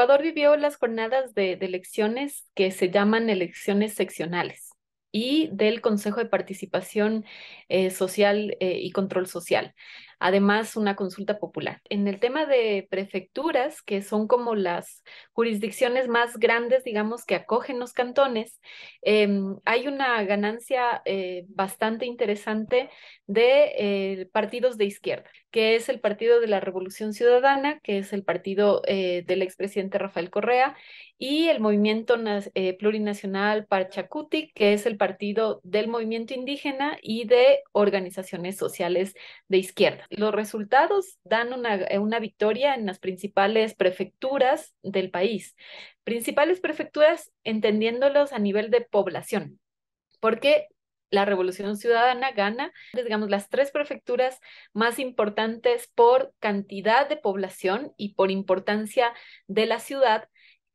Ecuador vivió las jornadas de, elecciones que se llaman elecciones seccionales y del Consejo de Participación eh, Social eh, y Control Social. Además, una consulta popular. En el tema de prefecturas, que son como las jurisdicciones más grandes, digamos, que acogen los cantones, em, hay una ganancia eh, bastante interesante de partidos de izquierda que es el Partido de la Revolución Ciudadana, que es el partido eh, del expresidente Rafael Correa, y el Movimiento eh, Plurinacional Parchacuti, que es el partido del movimiento indígena y de organizaciones sociales de izquierda. Los resultados dan una, eh, una victoria en las principales prefecturas del país. Principales prefecturas entendiéndolos a nivel de población, porque la Revolución Ciudadana gana, pues, digamos, las tres prefecturas más importantes por cantidad de población y por importancia de la ciudad,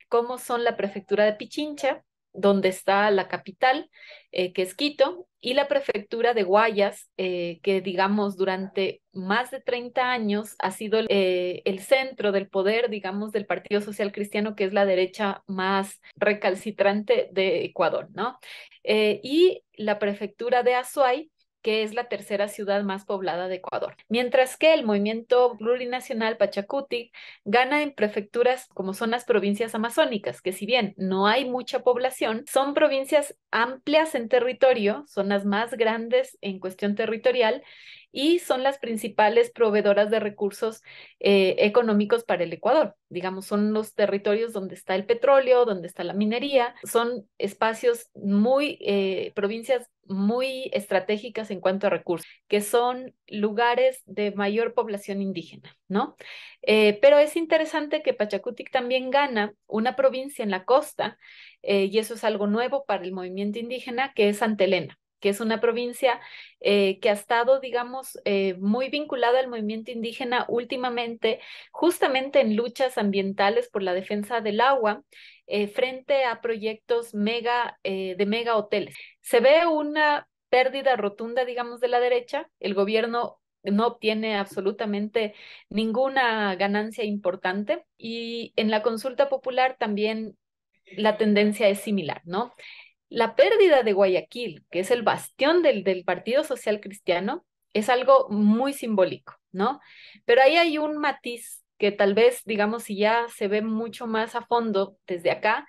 como son la prefectura de Pichincha, donde está la capital, eh, que es Quito, y la prefectura de Guayas, eh, que digamos durante más de 30 años ha sido eh, el centro del poder, digamos, del Partido Social Cristiano, que es la derecha más recalcitrante de Ecuador, ¿no? y la prefectura de Azuay, que es la tercera ciudad más poblada de Ecuador. Mientras que el movimiento plurinacional Pachacuti gana en prefecturas como son las provincias amazónicas, que si bien no hay mucha población, son provincias amplias en territorio, son las más grandes en cuestión territorial y son las principales proveedoras de recursos eh, económicos para el Ecuador. Digamos, son los territorios donde está el petróleo, donde está la minería, son espacios muy, eh, provincias muy estratégicas en cuanto a recursos, que son lugares de mayor población indígena, ¿no? Eh, pero es interesante que Pachacutic también gana una provincia en la costa, eh, y eso es algo nuevo para el movimiento indígena, que es Santa Elena que es una provincia eh, que ha estado, digamos, eh, muy vinculada al movimiento indígena últimamente, justamente en luchas ambientales por la defensa del agua, eh, frente a proyectos mega, de mega hoteles. Se ve una pérdida rotunda, digamos, de la derecha. El gobierno no obtiene absolutamente ninguna ganancia importante y en la consulta popular también la tendencia es similar, ¿no? La pérdida de Guayaquil, que es el bastión del, Partido Social Cristiano, es algo muy simbólico, ¿no? Pero ahí hay un matiz que tal vez, digamos, si ya se ve mucho más a fondo desde acá,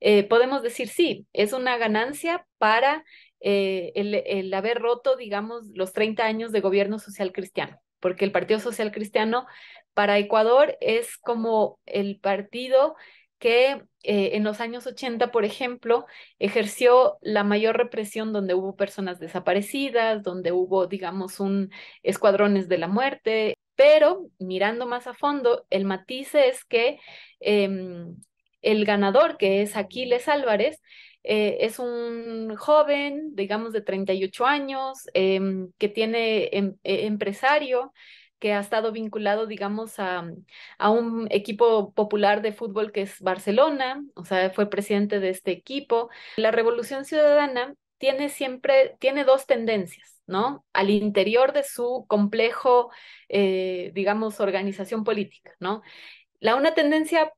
eh, podemos decir, sí, es una ganancia para eh, el, el haber roto, digamos, los 30 años de gobierno social cristiano, porque el Partido Social Cristiano para Ecuador es como el partido que eh, en los años 80, por ejemplo, ejerció la mayor represión donde hubo personas desaparecidas, donde hubo, digamos, un escuadrones de la muerte, pero mirando más a fondo, el matiz es que em, el ganador, que es Aquiles Álvarez, eh, es un joven, digamos, de 38 años, em, que tiene em, e-, empresario, que ha estado vinculado, digamos, mm, a, un equipo popular de fútbol que es Barcelona, o sea, fue presidente de este equipo. La Revolución Ciudadana tiene siempre, tiene dos tendencias, ¿no? Al interior de su complejo, eh, digamos, organización política, ¿no? La una tendencia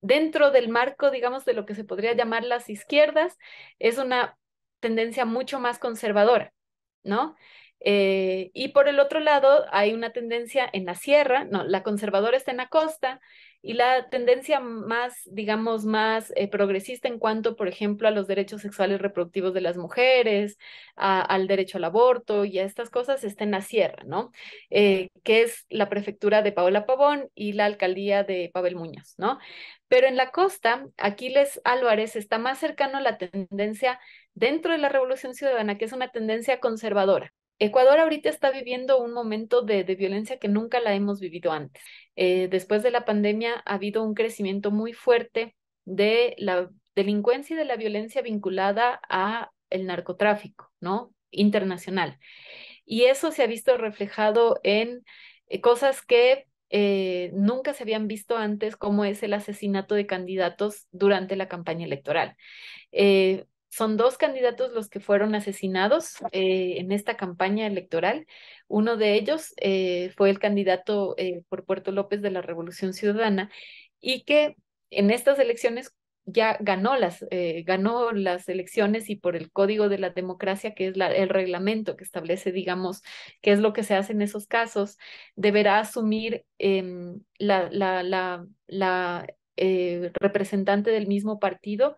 dentro del marco, digamos, de lo que se podría llamar las izquierdas, es una tendencia mucho más conservadora, ¿no? Eh, y por el otro lado, hay una tendencia en la sierra, no, la conservadora está en la costa y la tendencia más, digamos, más eh, progresista en cuanto, por ejemplo, a los derechos sexuales reproductivos de las mujeres, al derecho al aborto y a estas cosas está en la sierra, ¿no? Eh, que es la prefectura de Paola Pavón y la alcaldía de Pavel Muñoz, ¿no? Pero en la costa, Aquiles Álvarez está más cercano a la tendencia dentro de la Revolución Ciudadana, que es una tendencia conservadora, Ecuador ahorita está viviendo un momento de, violencia que nunca la hemos vivido antes. Eh, después de la pandemia ha habido un crecimiento muy fuerte de la delincuencia y de la violencia vinculada a el narcotráfico, ¿no? Internacional. Y eso se ha visto reflejado en eh, cosas que eh, nunca se habían visto antes, como es el asesinato de candidatos durante la campaña electoral son dos candidatos los que fueron asesinados eh, en esta campaña electoral. Uno de ellos eh, fue el candidato eh, por Puerto López de la Revolución Ciudadana y que en estas elecciones ya ganó las, ganó las elecciones y por el Código de la Democracia, que es el reglamento que establece, digamos, qué es lo que se hace en esos casos, deberá asumir em, la representante del mismo partido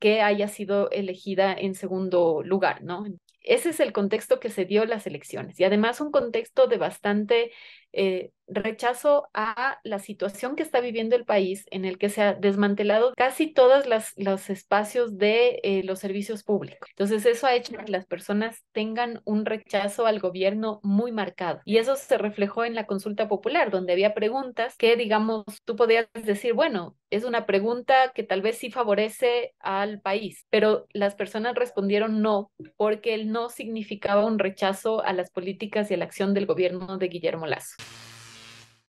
que haya sido elegida en segundo lugar, ¿no? Ese es el contexto que se dio las elecciones y además un contexto de bastante eh, rechazo a la situación que está viviendo el país en el que se ha desmantelado casi todos los espacios de eh, los servicios públicos. Entonces eso ha hecho que las personas tengan un rechazo al gobierno muy marcado. Y eso se reflejó en la consulta popular, donde había preguntas que, digamos, tú podías decir, bueno, es una pregunta que tal vez sí favorece al país, pero las personas respondieron no, porque el no significaba un rechazo a las políticas y a la acción del gobierno de Guillermo Lazo.